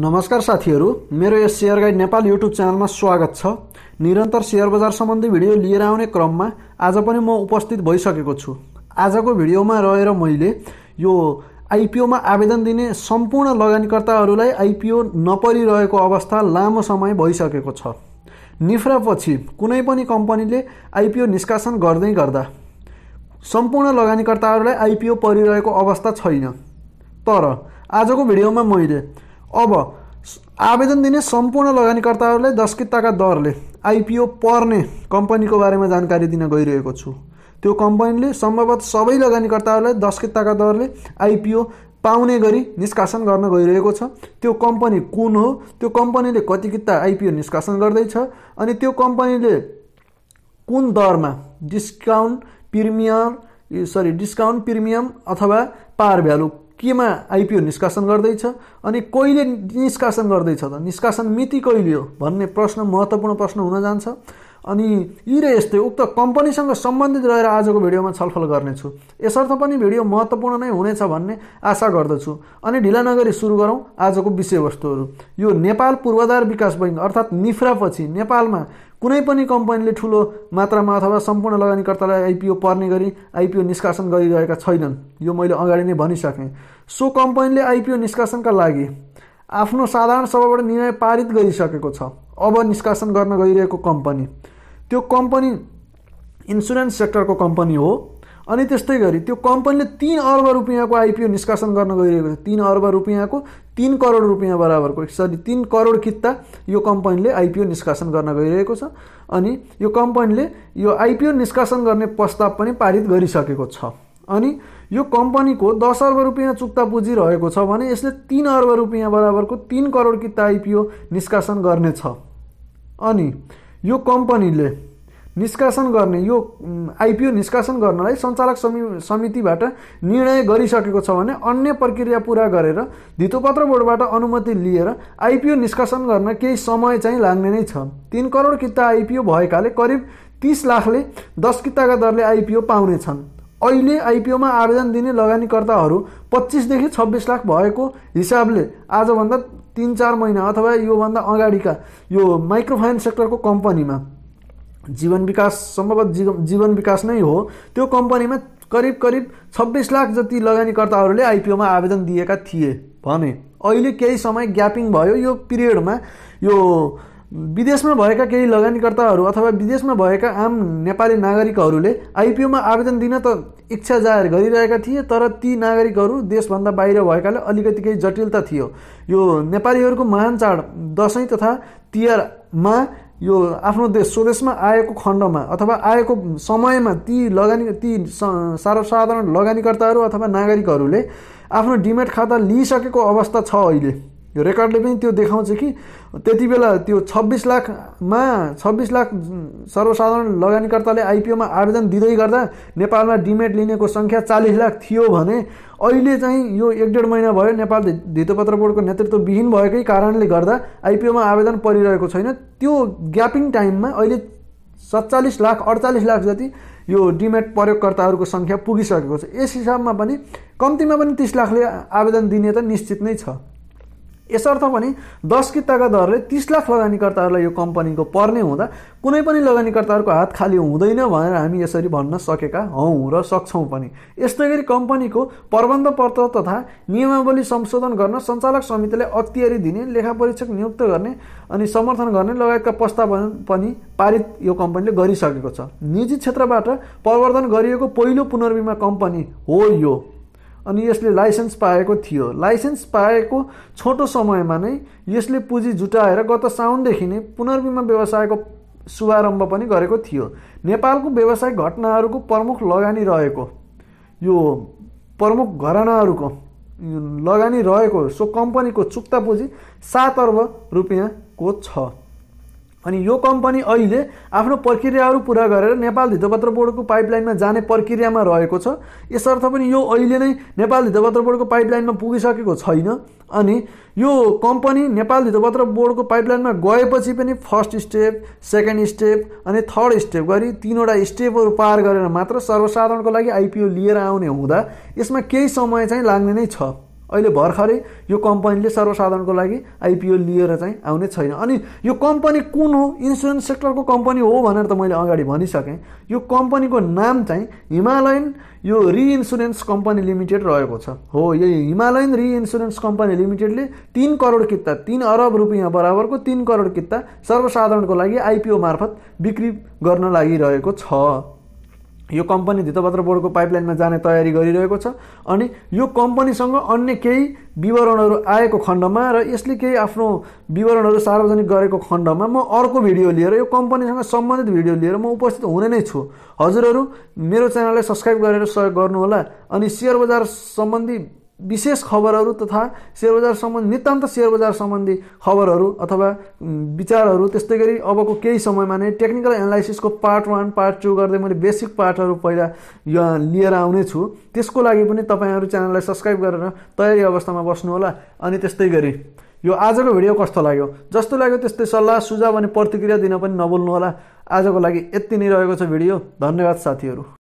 नमस्कार साथीहरू मेरो यस सेयर गाइड नेपाल युट्युब च्यानलमा स्वागत छ निरन्तर सेयर बजार सम्बन्धी भिडियो लिएर आउने क्रममा आज पनि म उपस्थित भइसकेको छु आजको भिडियोमा रहेर मैले यो आइपिओमा आवेदन दिने सम्पूर्ण लगानीकर्ताहरूलाई आइपिओ नपरिरहेको अवस्था लामो समय भइसकेको छ निफ्रापछि कुनै पनि कम्पनीले आइपिओ निष्कासन गर्दै गर्दा सम्पूर्ण लगानीकर्ताहरूलाई आइपिओ परिरहेको अवस्था छैन तर आजको भिडियोमा मैले अब आवेदन दिने सम्पूर्ण लगानीकर्ताहरूलाई दस किताका दरले आइपिओ पर्ने कम्पनीको बारेमा जानकारी दिन गइरहेको छु त्यो कम्पनीले सम्भवत सबै लगानीकर्ताहरूलाई दस किताका दरले आइपिओ पाउने गरी निष्कासन गर्न गइरहेको छ त्यो कम्पनी कुन हो त्यो कम्पनीले कति किता आइपिओ निष्कासन गर्दैछ अनि त्यो कम्पनीले कुन दरमा डिस्काउन्ट प्रिमियम सरी डिस्काउन्ट प्रिमियम अथवा पार भ्यालु केमा आइपिओ निष्कासन गर्दैछ अनि कहिले निष्कासन गर्दैछ त निष्कासन मिति कहिले हो भन्ने प्रश्न महत्त्वपूर्ण प्रश्न हुन जान्छ अनि यी र यस्तै उक्त कम्पनीसँग सम्बन्धित रहेर आजको भिडियोमा छलफल गर्नेछु यसर्थ पनि भिडियो महत्त्वपूर्ण नै हुनेछ भन्ने आशा गर्दछु अनि ढिला नगरी सुरु गरौँ आजको विषयवस्तुहरू यो नेपाल पूर्वाधार विकास बैङ्क अर्थात् निफ्रापछि नेपालमा कुनै पनि कम्पनीले ठुलो मात्रामा अथवा सम्पूर्ण लगानीकर्तालाई आइपिओ पर्ने गरी आइपिओ निष्कासन गरिरहेका छैनन् यो मैले अगाडि नै भनिसकेँ सो कम्पनीले आइपिओ निष्कासनका लागि आफ्नो साधारण सभाबाट निर्णय पारित गरिसकेको छ अब निष्कासन गर्न गइरहेको कम्पनी त्यो कम्पनी इन्सुरेन्स सेक्टरको कम्पनी हो अनि त्यस्तै गरी त्यो कम्पनीले तिन अर्ब रुपियाँको आइपिओ निष्कासन गर्न गइरहेको छ तिन अर्ब रुपियाँको तिन करोड रुपियाँ बराबरको सरी तिन करोड कित्ता यो कम्पनीले आइपिओ निष्कासन गर्न गइरहेको छ अनि यो कम्पनीले यो आइपिओ निष्कासन गर्ने प्रस्ताव पनि पारित गरिसकेको छ अनि यो कम्पनीको दस अर्ब रुपियाँ चुक्ता पुँजी रहेको छ भने यसले तिन अर्ब रुपियाँ बराबरको तिन करोड कित्ता आइपिओ निष्कासन गर्नेछ अनि यो कम्पनीले निष्कासन गर्ने यो आइपिओ निष्कासन गर्नलाई सञ्चालक समि समितिबाट निर्णय गरिसकेको छ भने अन्य प्रक्रिया पुरा गरेर धितोपत्र बोर्डबाट अनुमति लिएर आइपिओ निष्कासन गर्न केही समय चाहिँ लाग्ने नै छ तिन करोड किता आइपिओ भएकाले करिब तिस लाखले दस किताका दरले आइपिओ पाउनेछन् अहिले आइपिओमा आवेदन दिने लगानीकर्ताहरू पच्चिसदेखि छब्बिस लाख भएको हिसाबले आजभन्दा तिन चार महिना अथवा योभन्दा अगाडिका यो माइक्रो फाइनेन्स सेक्टरको कम्पनीमा जीवन विकास सम्भवत जीवन जीवन विकास नै हो त्यो कम्पनीमा करिब करिब छब्बिस लाख जति लगानीकर्ताहरूले आइपिओमा आवेदन दिएका थिए भने अहिले केही समय ग्यापिङ भयो यो पिरियडमा यो विदेशमा भएका केही लगानीकर्ताहरू अथवा विदेशमा भएका आम नेपाली नागरिकहरूले आइपिओमा आवेदन दिन त इच्छा जाहेर गरिरहेका थिए तर ती नागरिकहरू देशभन्दा बाहिर भएकाले अलिकति केही जटिलता थियो यो नेपालीहरूको महान चाड दसैँ तथा तिहारमा यो आफ्नो देश स्वदेशमा आएको खण्डमा अथवा आएको समयमा ती लगानी ती सर्वसाधारण लगानीकर्ताहरू अथवा नागरिकहरूले आफ्नो डिमेट खाता लिइसकेको अवस्था छ अहिले यो रेकर्डले पनि त्यो देखाउँछ कि त्यति बेला त्यो छब्बिस लाखमा छब्बिस लाख सर्वसाधारण लगानीकर्ताले आइपिओमा आवेदन दिँदै गर्दा नेपालमा डिमेट लिनेको सङ्ख्या चालिस लाख थियो भने अहिले चाहिँ यो एक डेढ महिना भयो नेपाल धितोपत्र बोर्डको नेतृत्वविहीन भएकै कारणले गर्दा आइपिओमा आवेदन परिरहेको छैन त्यो ग्यापिङ टाइममा अहिले सत्तालिस लाख अडचालिस लाख जति यो डिमेट प्रयोगकर्ताहरूको सङ्ख्या पुगिसकेको छ यस हिसाबमा पनि कम्तीमा पनि तिस लाखले आवेदन दिने त निश्चित नै छ यसर्थ पनि दस किताका दरले तिस लाख लगानीकर्ताहरूलाई यो कम्पनीको पर्ने हुँदा कुनै पनि लगानीकर्ताहरूको हात खाली हुँदैन भनेर हामी यसरी भन्न सकेका हौँ र सक्छौँ पनि यस्तै गरी कम्पनीको प्रबन्ध पत्र तथा नियमावली संशोधन गर्न सञ्चालक समितिलाई अख्तियारी दिने लेखा परीक्षक नियुक्त गर्ने अनि समर्थन गर्ने लगायतका प्रस्ताव पनि पारित यो कम्पनीले गरिसकेको छ निजी क्षेत्रबाट प्रवर्धन गरिएको पहिलो पुनर्विमा कम्पनी हो यो अनि यसले लाइसेन्स पाएको थियो लाइसेन्स पाएको छोटो समयमा नै यसले पुँजी जुटाएर गत साउनदेखि नै पुनर्विमा व्यवसायको शुभारम्भ पनि गरेको थियो नेपालको व्यवसाय घटनाहरूको प्रमुख लगानी रहेको यो प्रमुख घरानाहरूको लगानी रहेको सो कम्पनीको चुक्ता पुँजी सात अर्ब रुपियाँको छ अनि यो कम्पनी अहिले आफ्नो प्रक्रियाहरू पुरा गरेर नेपाल धितोपत्र बोर्डको पाइपलाइनमा जाने प्रक्रियामा रहेको छ यसर्थ पनि यो अहिले नै नेपाल धितोपत्र बोर्डको पाइपलाइनमा पुगिसकेको छैन अनि यो कम्पनी नेपाल धितोपत्र बोर्डको पाइपलाइनमा गएपछि पनि फर्स्ट स्टेप सेकेन्ड स्टेप अनि थर्ड स्टेप गरी तिनवटा स्टेपहरू पार गरेर मात्र सर्वसाधारणको लागि आइपिओ लिएर आउने हुँदा यसमा केही समय चाहिँ लाग्ने नै छ अहिले भर्खरै यो कम्पनीले सर्वसाधारणको लागि आइपिओ लिएर चाहिँ आउने छैन अनि यो कम्पनी कुन हो इन्सुरेन्स सेक्टरको कम्पनी हो भनेर त मैले अगाडि भनिसकेँ यो कम्पनीको नाम चाहिँ हिमालयन यो रिइन्सुरेन्स कम्पनी लिमिटेड रहेको छ हो यही हिमालयन रिइन्सुरेन्स कम्पनी लिमिटेडले तिन करोड कित्ता तिन अरब रुपियाँ बराबरको तिन करोड कित्ता सर्वसाधारणको लागि आइपिओ मार्फत बिक्री गर्न लागिरहेको छ यो कम्पनी धितोपात्र बोर्डको पाइपलाइनमा जाने तयारी गरिरहेको छ अनि यो कम्पनीसँग अन्य केही विवरणहरू आएको खण्डमा र यसले केही आफ्नो विवरणहरू सार्वजनिक गरेको खण्डमा म अर्को भिडियो लिएर यो कम्पनीसँग सम्बन्धित भिडियो लिएर म उपस्थित हुने नै छु हजुरहरू मेरो च्यानललाई सब्सक्राइब गरेर सहयोग गर्नुहोला अनि सेयर बजार सम्बन्धी विशेष खबरहरू तथा सेयर बजार सम्बन्धी नितान्त सेयर बजार सम्बन्धी खबरहरू अथवा विचारहरू त्यस्तै गरी अबको केही समयमा नै टेक्निकल एनालाइसिसको पार्ट वान पार्ट टू गर्दै मैले बेसिक पार्टहरू पहिला लिएर आउने छु त्यसको लागि पनि तपाईँहरू च्यानललाई सब्सक्राइब गरेर तयारी अवस्थामा बस्नु होला अनि त्यस्तै गरी यो आजको भिडियो कस्तो लाग्यो जस्तो लाग्यो त्यस्तै सल्लाह सुझाव अनि प्रतिक्रिया दिन पनि नबोल्नुहोला आजको लागि यति नै रहेको छ भिडियो धन्यवाद साथीहरू